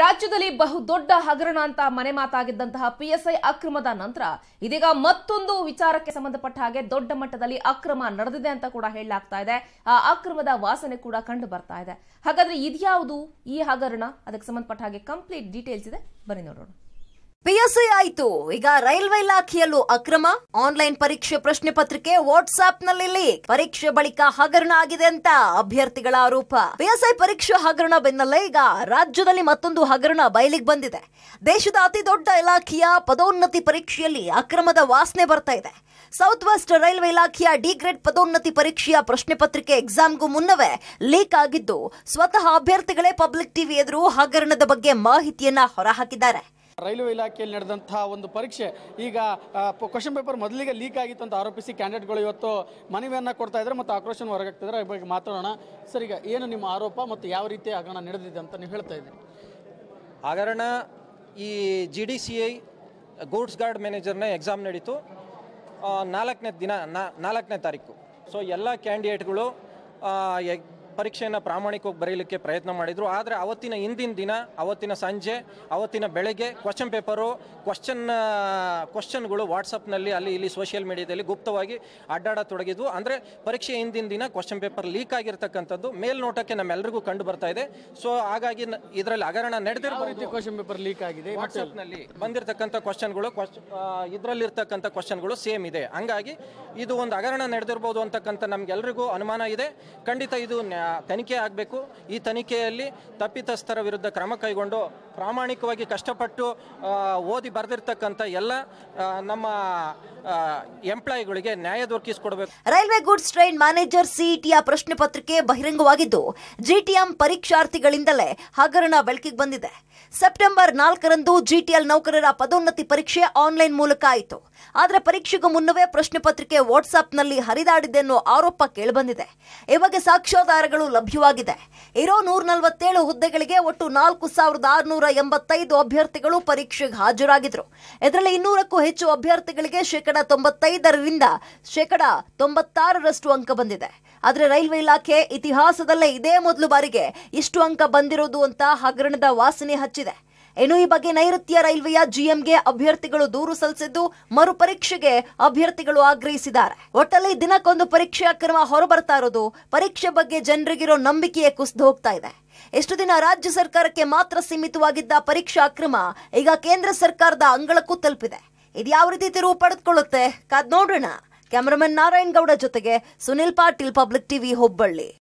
ರಾಜ್ಯದಲ್ಲಿ ಬಹುದೊಡ್ಡ ಹಗರಣ ಅಂತ ಮನೆ ಮಾತಾಗಿದ್ದಂತಹ ಪಿಎಸ್ಐ ಅಕ್ರಮದ ನಂತರ ಇದೀಗ ಮತ್ತೊಂದು ವಿಚಾರಕ್ಕೆ ಸಂಬಂಧಪಟ್ಟ ಹಾಗೆ ದೊಡ್ಡ ಮಟ್ಟದಲ್ಲಿ ಅಕ್ರಮ ನಡೆದಿದೆ ಅಂತ ಕೂಡ ಹೇಳಲಾಗ್ತಾ ಇದೆ ಆ ಅಕ್ರಮದ ವಾಸನೆ ಕೂಡ ಕಂಡು ಬರ್ತಾ ಇದೆ ಹಾಗಾದ್ರೆ ಇದ್ಯಾವುದು ಈ ಹಗರಣ ಅದಕ್ಕೆ ಸಂಬಂಧಪಟ್ಟ ಹಾಗೆ ಕಂಪ್ಲೀಟ್ ಡೀಟೇಲ್ಸ್ ಇದೆ ಬನ್ನಿ ನೋಡೋಣ ಪಿಎಸ್ಸಿ ಆಯಿತು ಈಗ ರೈಲ್ವೆ ಇಲಾಖೆಯಲ್ಲೂ ಅಕ್ರಮ ಆನ್ಲೈನ್ ಪರೀಕ್ಷೆ ಪ್ರಶ್ನೆ ಪತ್ರಿಕೆ ವಾಟ್ಸ್ಆಪ್ನಲ್ಲಿ ಲೀಕ್ ಪರೀಕ್ಷೆ ಬಳಿಕ ಹಗರಣ ಆಗಿದೆ ಅಂತ ಅಭ್ಯರ್ಥಿಗಳ ಆರೋಪ ಪಿಎಸ್ಐ ಪರೀಕ್ಷೆ ಹಗರಣ ಬೆನ್ನಲ್ಲೇ ಈಗ ರಾಜ್ಯದಲ್ಲಿ ಮತ್ತೊಂದು ಹಗರಣ ಬಯಲಿಗೆ ಬಂದಿದೆ ದೇಶದ ಅತಿ ದೊಡ್ಡ ಇಲಾಖೆಯ ಪದೋನ್ನತಿ ಪರೀಕ್ಷೆಯಲ್ಲಿ ಅಕ್ರಮದ ವಾಸನೆ ಬರ್ತಾ ಇದೆ ಸೌತ್ ವೆಸ್ಟ್ ರೈಲ್ವೆ ಇಲಾಖೆಯ ಡಿ ಗ್ರೇಡ್ ಪದೋನ್ನತಿ ಪರೀಕ್ಷೆಯ ಪ್ರಶ್ನೆ ಪತ್ರಿಕೆ ಎಕ್ಸಾಮ್ಗೂ ಮುನ್ನವೇ ಲೀಕ್ ಆಗಿದ್ದು ಸ್ವತಃ ಅಭ್ಯರ್ಥಿಗಳೇ ಪಬ್ಲಿಕ್ ಟಿವಿ ಎದುರು ಹಗರಣದ ಬಗ್ಗೆ ಮಾಹಿತಿಯನ್ನ ಹೊರಹಾಕಿದ್ದಾರೆ ರೈಲ್ವೆ ಇಲಾಖೆಯಲ್ಲಿ ನಡೆದಂತಹ ಒಂದು ಪರೀಕ್ಷೆ ಈಗ ಕ್ವಶನ್ ಪೇಪರ್ ಮೊದಲಿಗೆ ಲೀಕ್ ಆಗಿತ್ತು ಅಂತ ಆರೋಪಿಸಿ ಕ್ಯಾಂಡಿಡೇಟ್ಗಳು ಇವತ್ತು ಮನವಿಯನ್ನು ಕೊಡ್ತಾ ಇದ್ದಾರೆ ಮತ್ತು ಆಕ್ರೋಶನ ಹೊರಗಾಗ್ತಿದ್ದಾರೆ ಅದ್ರ ಬಗ್ಗೆ ಮಾತಾಡೋಣ ಸರ್ ಈಗ ಏನು ನಿಮ್ಮ ಆರೋಪ ಮತ್ತು ಯಾವ ರೀತಿ ಹಗರಣ ನಡೆದಿದೆ ಅಂತ ನೀವು ಹೇಳ್ತಾ ಇದ್ದೀರಿ ಹಗರಣ ಈ G D C I goods guard ಮ್ಯಾನೇಜರ್ನ ಎಕ್ಸಾಮ್ ನಡೀತು ನಾಲ್ಕನೇ ದಿನ ನಾಲ್ಕನೇ ತಾರೀಕು ಸೊ ಎಲ್ಲ ಕ್ಯಾಂಡಿಡೇಟ್ಗಳು ಪರೀಕ್ಷೆಯನ್ನು ಪ್ರಾಮಾಣಿಕವಾಗಿ ಬರೀಲಿಕ್ಕೆ ಪ್ರಯತ್ನ ಮಾಡಿದರು ಆದರೆ ಅವತ್ತಿನ ಹಿಂದಿನ ದಿನ ಅವತ್ತಿನ ಸಂಜೆ ಅವತ್ತಿನ ಬೆಳಗ್ಗೆ ಕ್ವಶನ್ ಪೇಪರು ಕ್ವಶನ್ ಕ್ವಶನ್ಗಳು ವಾಟ್ಸಪ್ನಲ್ಲಿ ಅಲ್ಲಿ ಇಲ್ಲಿ ಸೋಷಿಯಲ್ ಮೀಡಿಯಾದಲ್ಲಿ ಗುಪ್ತವಾಗಿ ಅಡ್ಡಾಡತೊಡಗಿದ್ವು ಅಂದರೆ ಪರೀಕ್ಷೆ ಹಿಂದಿನ ದಿನ ಕ್ವಶನ್ ಪೇಪರ್ ಲೀಕ್ ಆಗಿರ್ತಕ್ಕಂಥದ್ದು ಮೇಲ್ನೋಟಕ್ಕೆ ನಮ್ಮೆಲ್ಲರಿಗೂ ಕಂಡು ಬರ್ತಾ ಇದೆ ಸೊ ಹಾಗಾಗಿ ಇದರಲ್ಲಿ ಹಗರಣ ನಡೆದಿರಬಹುದು ಕ್ವಶನ್ ಪೇಪರ್ ಲೀಕ್ ಆಗಿದೆ ವಾಟ್ಸಪ್ನಲ್ಲಿ ಬಂದಿರತಕ್ಕಂಥ ಕ್ವಶನ್ಗಳು ಕ್ವಶ್ ಇದರಲ್ಲಿರ್ತಕ್ಕಂಥ ಕ್ವಶನ್ಗಳು ಸೇಮ್ ಇದೆ ಹಂಗಾಗಿ ಇದು ಒಂದು ಹಗರಣ ನಡೆದಿರ್ಬೋದು ಅಂತಕ್ಕಂಥ ನಮಗೆಲ್ಲರಿಗೂ ಅನುಮಾನ ಇದೆ ಖಂಡಿತ ಇದು ತನಿಖೆ ಆಗಬೇಕು ಈ ತನಿಖೆಯಲ್ಲಿ ತಪ್ಪಿತಸ್ಥರ ವಿರುದ್ಧ ಕ್ರಮ ಕೈಗೊಂಡು ಪ್ರಾಮಾಣಿಕವಾಗಿ ಕಷ್ಟಪಟ್ಟು ಓದಿ ಬರೆದಿರ್ತಕ್ಕಂಥ ಎಲ್ಲ ನಮ್ಮ ಎಂಪ್ಲಾಯಿಗಳಿಗೆ ನ್ಯಾಯ ದೊರಕಿಸಿಕೊಡಬೇಕು ರೈಲ್ವೆ ಗೂಡ್ಸ್ ಟ್ರೈನ್ ಮ್ಯಾನೇಜರ್ ಸಿಇಟಿಯ ಪ್ರಶ್ನೆ ಪತ್ರಿಕೆ ಬಹಿರಂಗವಾಗಿದ್ದು ಜಿಟಿಎಂ ಪರೀಕ್ಷಾರ್ಥಿಗಳಿಂದಲೇ ಹಗರಣ ಬೆಳಕಿಗೆ ಬಂದಿದೆ ಸೆಪ್ಟೆಂಬರ್ ನಾಲ್ಕರಂದು ಜಿಟಿಎಲ್ ನೌಕರರ ಪದೋನ್ನತಿ ಪರೀಕ್ಷೆ ಆನ್ಲೈನ್ ಮೂಲಕ ಆಯಿತು ಆದರೆ ಪರೀಕ್ಷೆಗೂ ಮುನ್ನವೇ ಪ್ರಶ್ನೆ ಪತ್ರಿಕೆ ವಾಟ್ಸ್ಆಪ್ನಲ್ಲಿ ಹರಿದಾಡಿದೆ ಅನ್ನೋ ಆರೋಪ ಕೇಳಿಬಂದಿದೆ ಈ ಬಗ್ಗೆ ಸಾಕ್ಷ್ಯಾಧಾರಗಳು ಲಭ್ಯವಾಗಿದೆ ಇರೋ ನೂರ ನಲವತ್ತೇಳು ಹುದ್ದೆಗಳಿಗೆ ಒಟ್ಟು ನಾಲ್ಕು ಸಾವಿರದ ಆರುನೂರ ಎಂಬತ್ತೈದು ಅಭ್ಯರ್ಥಿಗಳು ಪರೀಕ್ಷೆಗೆ ಹಾಜರಾಗಿದ್ರು ಇದರಲ್ಲಿ ಇನ್ನೂರಕ್ಕೂ ಹೆಚ್ಚು ಅಭ್ಯರ್ಥಿಗಳಿಗೆ ಶೇಕಡಾ ತೊಂಬತ್ತೈದರಿಂದ ಶೇಕಡಾ ತೊಂಬತ್ತಾರರಷ್ಟು ಅಂಕ ಬಂದಿದೆ ಆದರೆ ರೈಲ್ವೆ ಇಲಾಖೆ ಇತಿಹಾಸದಲ್ಲೇ ಇದೇ ಮೊದಲು ಬಾರಿಗೆ ಇಷ್ಟು ಅಂಕ ಬಂದಿರೋದು ಅಂತ ಹಗರಣದ ವಾಸನೆ ಹಚ್ಚಿದೆ ಏನು ಈ ಬಗ್ಗೆ ನೈಋತ್ಯ ರೈಲ್ವೆಯ ಜಿಎಂಗೆ ಅಭ್ಯರ್ಥಿಗಳು ದೂರು ಸಲ್ಲಿಸಿದ್ದು ಮರು ಪರೀಕ್ಷೆಗೆ ಅಭ್ಯರ್ಥಿಗಳು ಆಗ್ರಹಿಸಿದ್ದಾರೆ ಒಟ್ಟಲ್ಲಿ ದಿನಕ್ಕೊಂದು ಪರೀಕ್ಷಾ ಕ್ರಮ ಹೊರಬರ್ತಾ ಇರೋದು ಪರೀಕ್ಷೆ ಬಗ್ಗೆ ಜನರಿಗಿರೋ ನಂಬಿಕೆಯೇ ಕುಸಿದು ಹೋಗ್ತಾ ಇದೆ ಎಷ್ಟು ದಿನ ರಾಜ್ಯ ಸರ್ಕಾರಕ್ಕೆ ಮಾತ್ರ ಸೀಮಿತವಾಗಿದ್ದ ಪರೀಕ್ಷಾ ಅಕ್ರಮ ಈಗ ಕೇಂದ್ರ ಸರ್ಕಾರದ ಅಂಗಳಕ್ಕೂ ತಲುಪಿದೆ ಇದ್ಯಾವ ರೀತಿ ತಿರುವು ಪಡೆದುಕೊಳ್ಳುತ್ತೆ ಕಾದ್ ನೋಡೋಣ ಕ್ಯಾಮರಾಮನ್ ನಾರಾಯಣ್ ಗೌಡ ಜೊತೆಗೆ ಸುನಿಲ್ ಪಾಟೀಲ್ ಪಬ್ಲಿಕ್ ಟಿವಿ ಹುಬ್ಬಳ್ಳಿ